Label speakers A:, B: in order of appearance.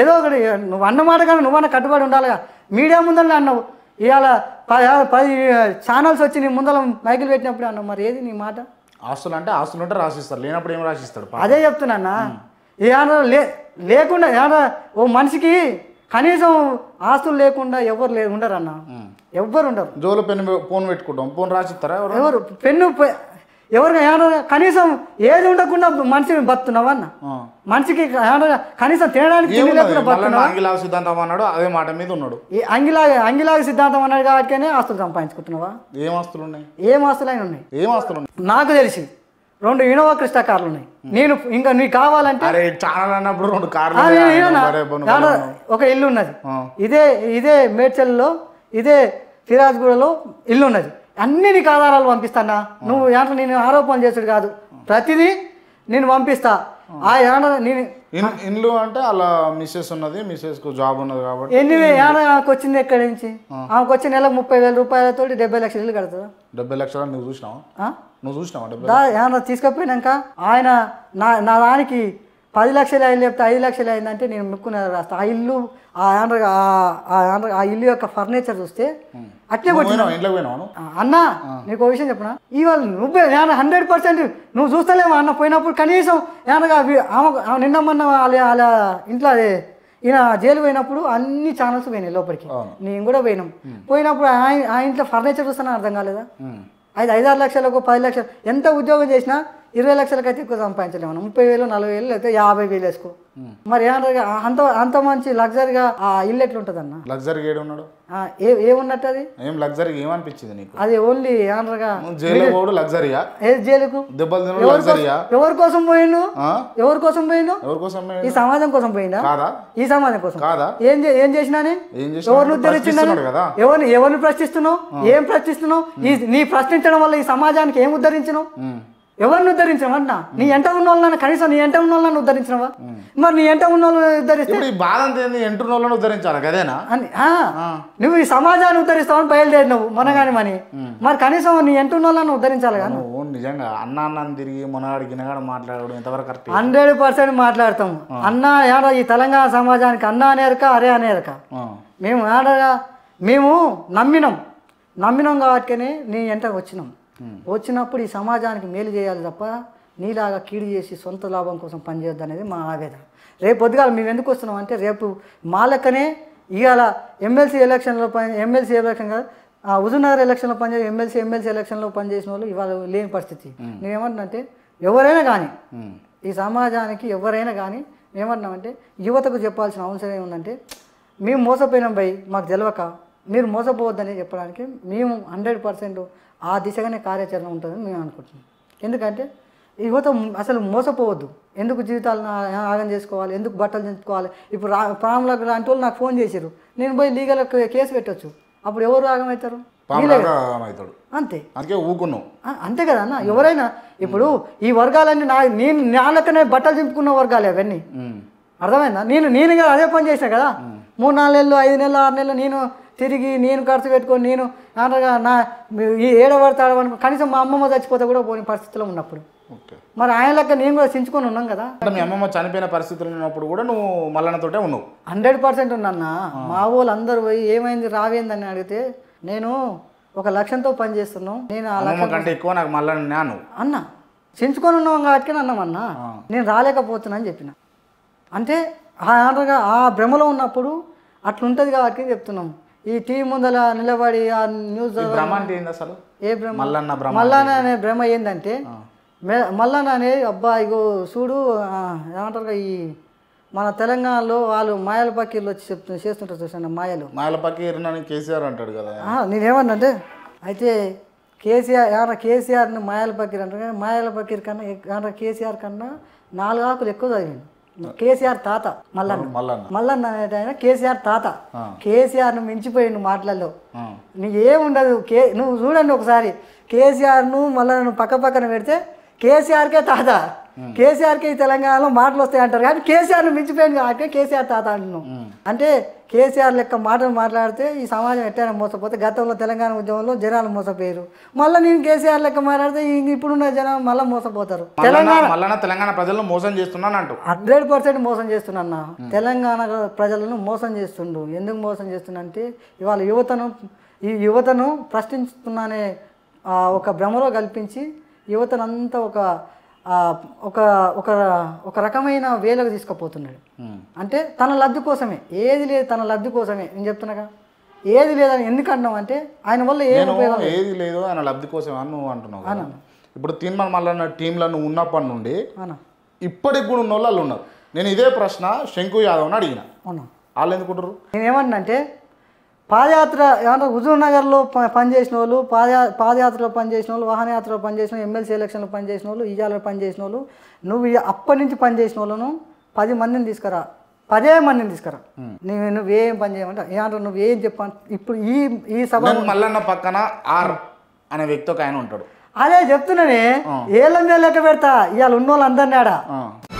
A: ఏదో ఒకటి నువ్వు అన్నమాట కానీ నువ్వన్నా కట్టుబడి ఉండాలిగా మీడియా ముందర అన్నావు ఇవాళ పది పది ఛానల్స్ వచ్చి నీ ముందర మైకిల్ పెట్టినప్పుడు అన్నావు మరి ఏది నీ మాట ఆస్తులు అంటే ఆస్తులు
B: ఉంటే రాసిస్తారు లేనప్పుడు ఏం రాసిస్తాడు
A: అదే చెప్తున్నా ఏమన్నా లే లేకుండా ఏమన్నా ఓ మనిషికి కనీసం ఆస్తులు లేకుండా ఎవరు లే ఉండరు అన్న ఎవ్వరు ఉండరు జోలు పెన్ను ఫోన్ పెట్టుకుంటాం ఫోన్ రాసిస్తారా ఎవరు పెన్ను ఎవరికి కనీసం ఏది ఉండకుండా మనిషి బతున్నావా అన్న మనిషికి కనీసం తినడానికి
B: సిద్ధాంతం అన్నాడు అదే మాట మీద ఉన్నాడు
A: అంగిలా అంగిలా సిద్ధాంతం అన్నాడు కాబట్టి ఆస్తులు సంపాదించుకుంటున్నావా ఏం ఆస్తులు ఉన్నాయి ఏం ఆస్తులు అయినా ఉన్నాయి ఏం ఆస్తులు ఉన్నాయి నాకు తెలిసి రెండు ఇనోవా క్రిస్టా కార్లు ఉన్నాయి నేను ఇంకా నీకు కావాలంటే చాలా అన్నప్పుడు రెండు కార్లు ఒక ఇల్లు ఉన్నది ఇదే ఇదే మేడ్చల్లో ఇదే సిరాజ్గూడలో ఇల్లు ఉన్నది అన్ని నీకు ఆధారాలు పంపిస్తానా నువ్వు దాంట్లో నేను ఆరోపణ చేసేది కాదు ప్రతిదీ నేను పంపిస్తా ఆ ఏమన్నా నేను
B: ఇల్లు అంటే అలా మిస్సెస్ ఉన్నది మిస్సెస్ కు జాబ్ ఉన్నది కాబట్టి ఎన్ని
A: ఆమెకు వచ్చింది ఎక్కడి నుంచి ఆమెకు వచ్చి నెలకు ముప్పై వేల రూపాయలతో డెబ్బై లక్షలు ఇల్లు కడతా
B: డెబ్బై లక్షలు నువ్వు చూసినావా నువ్వు చూసినావా
A: ఏమన్నా తీసుకపోయినాక ఆయన నా నా దానికి పది లక్షలు అయింది చెప్తే ఐదు లక్షలు అయిందంటే నేను ముక్కున రాస్తా ఆ ఇల్లు ఆ ఆంధ్ర ఆ ఇల్లు యొక్క ఫర్నిచర్ చూస్తే అట్లే అన్న నీకు విషయం చెప్పిన ఇవాళ నువ్వే ఏమన్నా హండ్రెడ్ పర్సెంట్ నువ్వు చూస్తలేమో అన్న పోయినప్పుడు కనీసం ఏమన్నా ఆమె నిన్న మొన్న వాళ్ళ వాళ్ళ ఇంట్లో ఈయన జైలు పోయినప్పుడు అన్ని ఛానల్స్ పోయినాయి లోపలికి నేను కూడా పోయినాం పోయినప్పుడు ఆ ఇంట్లో ఫర్నిచర్ చూస్తానని అర్థం కాలేదా ఐదు ఐదారు లక్షలకు పది లక్షలు ఎంత ఉద్యోగం చేసినా ఇరవై లక్షలకైతే ఎక్కువ సంపాదించలేము ముప్పై వేలు నలభై వేలు లేకపోతే యాభై వేలు వేసుకో మరి అంత అంత మంచి లగ్జరీగా ఆ ఇల్లు ఎట్లుంటుంది అన్న
B: లగ్జరీ ఏడు ఉన్నాడు ఏమున్నట్టు అది ఏం లగ్జరీ ఏమనిపించింది నీకు
A: అది ఓన్లీ ఏమన్నారుగా జైలు
B: పోడు లగ్జరీయా ఏ జైలుకు దెబ్బలు తినడం లగ్జరీయా
A: ఎవరి కోసం పోయిండు ఎవరి కోసం పోయిండు ఎవరి కోసం ఈ సమాజం కోసం పోయిందా కాదా ఈ సమాజం కోసం కాదా ఏం ఏం చేసినా ఎవరిని ఉద్ధరించినాను ఎవరిని ఎవరిని ప్రశ్నిస్తున్నావు ఏం ప్రశ్నిస్తున్నావు ఈ నీ ప్రశ్నించడం వల్ల ఈ సమాజానికి ఏం ఉద్ధరించినావు ఎవరిని ఉద్ధరించినవన్నా నీ ఎంట ఉన్న వాళ్ళని కనీసం నీ ఎంట ఉన్న వాళ్ళని ఉద్ధరించినవా మరి నీ ఎంట ఉన్న వాళ్ళని ఉద్ధరిస్తే ఈ
B: బాధ ఎంటున్న వాళ్ళని ఉద్ధరించాలి కదేనా అని
A: నువ్వు ఈ సమాజాన్ని ఉద్ధరిస్తావని బయలుదేరి నువ్వు మనగాని మని మరి కనీసం నీ ఎంటున్న వాళ్ళని ఉద్ధరించాలి కానీ
B: నిజంగా అన్న అన్నం తిరిగి మొనగాడి గినగాడు మాట్లాడడం ఎంతవరకు కరెక్ట్
A: హండ్రెడ్ పర్సెంట్ మాట్లాడతాం అన్న ఏడ ఈ తెలంగాణ సమాజానికి అన్న అనేరక అరే అనేరక మేము ఆడగా మేము నమ్మినాం నమ్మినాం కాబట్టి నీ ఎంటకు వచ్చినాం వచ్చినప్పుడు ఈ సమాజానికి మేలు చేయాలి తప్ప నీలాగా కీడు చేసి సొంత లాభం కోసం పనిచేయొద్దు అనేది మా ఆవేదన రేపు పొద్దుగాల మేము ఎందుకు వస్తున్నాం అంటే రేపు మా లెక్కనే ఇవాళ ఎమ్మెల్సీ ఎలక్షన్లో పని ఎమ్మెల్సీ ఎలక్షన్ కాదు ఆ హుజూర్నగర్ ఎలక్షన్లో పనిచేసి ఎమ్మెల్సీ ఎమ్మెల్సీ ఎలక్షన్లో పనిచేసిన వాళ్ళు ఇవాళ లేని పరిస్థితి నేనేమంటున్నానంటే ఎవరైనా కానీ ఈ సమాజానికి ఎవరైనా కానీ ఏమంటున్నామంటే యువతకు చెప్పాల్సిన అవసరం ఏముందంటే మేము మోసపోయినాం భయ్ మాకు తెలియక మీరు మోసపోవద్దని చెప్పడానికి మేము హండ్రెడ్ పర్సెంట్ ఆ దిశగానే కార్యాచరణ ఉంటుందని మేము అనుకుంటున్నాం ఎందుకంటే యువత అసలు మోసపోవద్దు ఎందుకు జీవితాలను ఆగం చేసుకోవాలి ఎందుకు బట్టలు దించుకోవాలి ఇప్పుడు రా ప్రాణంలో లాంటి వాళ్ళు నాకు ఫోన్ చేశారు నేను పోయి లీగల్ కేసు పెట్టచ్చు అప్పుడు ఎవరు అవుతారు అంతే
B: అందుకే ఊకున్నాం
A: అంతే కదా అన్న ఎవరైనా ఇప్పుడు ఈ వర్గాలన్నీ నా నేను నాన్నకనే బట్టలు చింపుకున్న వర్గాలే అవన్నీ అర్థమైందా నేను నేను అదే పని చేశాను కదా మూడు నాలుగు నెలలు ఐదు నెలలు ఆరు నెలలు నేను తిరిగి నేను ఖర్చు పెట్టుకొని నేను అనగా నా ఏడవడతాడు అనుకో కనీసం మా అమ్మమ్మ చచ్చిపోతే కూడా పోని పరిస్థితిలో ఉన్నప్పుడు మరి ఆయన లెక్క నేను కూడా చించుకొని ఉన్నాం కదా మీ
B: అమ్మమ్మ చనిపోయిన పరిస్థితులు ఉన్నప్పుడు కూడా నువ్వు మల్లన్నతోటే ఉన్నావు
A: హండ్రెడ్ పర్సెంట్ ఉన్నాన్న మా వాళ్ళు అందరు పోయి ఏమైంది రావేందని అడిగితే నేను ఒక లక్ష్యంతో పని చేస్తున్నాను నేను కంటే
B: ఎక్కువ నాకు మల్లన్న
A: అన్న చించుకొని ఉన్నాం కాబట్టి అన్న నేను రాలేకపోతున్నా అని చెప్పిన అంటే ఆ ఆ భ్రమలో ఉన్నప్పుడు అట్లుంటుంది కాబట్టి చెప్తున్నాం ఈ టీం ముందల నిలబడి ఆ న్యూస్ ఏంది అసలు ఏ బ్రహ్మ మల్లన్న భ్రమ మల్లన్న అనే బ్రహ్మ ఏంటంటే మల్లన్న అనే అబ్బా ఇగో చూడు ఏమంటారు ఈ మన తెలంగాణలో వాళ్ళు మాయల పకీర్లు వచ్చి చెప్తున్నారు చేస్తుంటారు చూసాను మాయలు
B: మాయల పకీర్ కేసీఆర్ అంటాడు కదా
A: అంటే అయితే కేసీఆర్ ఏమన్నా కేసీఆర్ని మాయల పకీర్ అంటారు కానీ మాయల పకీర్ కన్నా ఏమన్నా కేసీఆర్ కన్నా నాలుగు ఆకులు ఎక్కువ చదివింది కేసీఆర్ తాత మల్లన్న మల్లన్న మల్లన్న కేసీఆర్ తాత కేసీఆర్ తాత కేసీఆర్ను మించిపోయిండు మాటలలో నీకు ఏముండదు కే నువ్వు చూడండి ఒకసారి కేసీఆర్ ను మల్లన్న పక్క పక్కన పెడితే కేసీఆర్కే తాత కేసీఆర్కి తెలంగాణలో మాటలు వస్తాయి అంటారు కానీ కేసీఆర్ను మించిపోయింది కాబట్టి కేసీఆర్ తాత అంటున్నాను అంటే కేసీఆర్ లెక్క మాటలు మాట్లాడితే ఈ సమాజం ఎట్టైనా మోసపోతే గతంలో తెలంగాణ ఉద్యమంలో జనాలు మోసపోయారు మళ్ళీ నేను కేసీఆర్ లెక్క మాట్లాడితే ఇప్పుడున్న జనం మళ్ళీ మోసపోతారు తెలంగాణ
B: తెలంగాణ ప్రజలను మోసం చేస్తున్నాను అంటూ
A: హండ్రెడ్ పర్సెంట్ మోసం చేస్తున్నా తెలంగాణ ప్రజలను మోసం చేస్తుండు ఎందుకు మోసం చేస్తుందంటే ఇవాళ యువతను ఈ యువతను ప్రశ్నిస్తున్నానే ఒక భ్రమలో కల్పించి యువతనంతా ఒక ఒక ఒక ఒక రకమైన వేలకు తీసుకుపోతున్నాడు అంటే తన లబ్ధి కోసమే ఏది లేదు తన లబ్ధి కోసమే నేను చెప్తున్నాగా ఏది లేదని ఎందుకు అన్నావు అంటే ఆయన వల్ల ఏది
B: లేదు ఆయన లబ్ధి కోసమే అని నువ్వు అంటున్నావు ఇప్పుడు తీర్మానం మళ్ళీ టీంలను నువ్వు ఉన్నప్పటి నుండి ఇప్పటికి కూడా ఉన్న వాళ్ళు ఉన్నారు నేను ఇదే ప్రశ్న శంకు యాదవ్ అని అడిగిన
A: వాళ్ళు ఎందుకుంటారు నేనేమన్నా అంటే పాదయాత్ర ఏమంటారు హుజూర్ నగర్లో పనిచేసిన వాళ్ళు పాదయా పాదయాత్రలో పనిచేసిన వాళ్ళు వాహనయాత్రలో పనిచేసిన వాళ్ళు ఎమ్మెల్సీ ఎలక్షన్లో పనిచేసిన వాళ్ళు ఇజాలో పనిచేసిన వాళ్ళు నువ్వు అప్పటి నుంచి పనిచేసిన వాళ్ళను పది మందిని తీసుకురా పదే మందిని తీసుకురా నువ్వు నువ్వేం పని చేయమంటే ఏమంటారు నువ్వేం చెప్ప ఇప్పుడు ఈ ఈ సభ మల్లన్న
B: పక్కన ఆర్ అనే వ్యక్తి ఒక ఆయన ఉంటాడు
A: అదే చెప్తున్నానే ఏళ్ళ మీద లెక్క పెడతా ఇవాళ ఉన్న వాళ్ళందరినీ ఆడా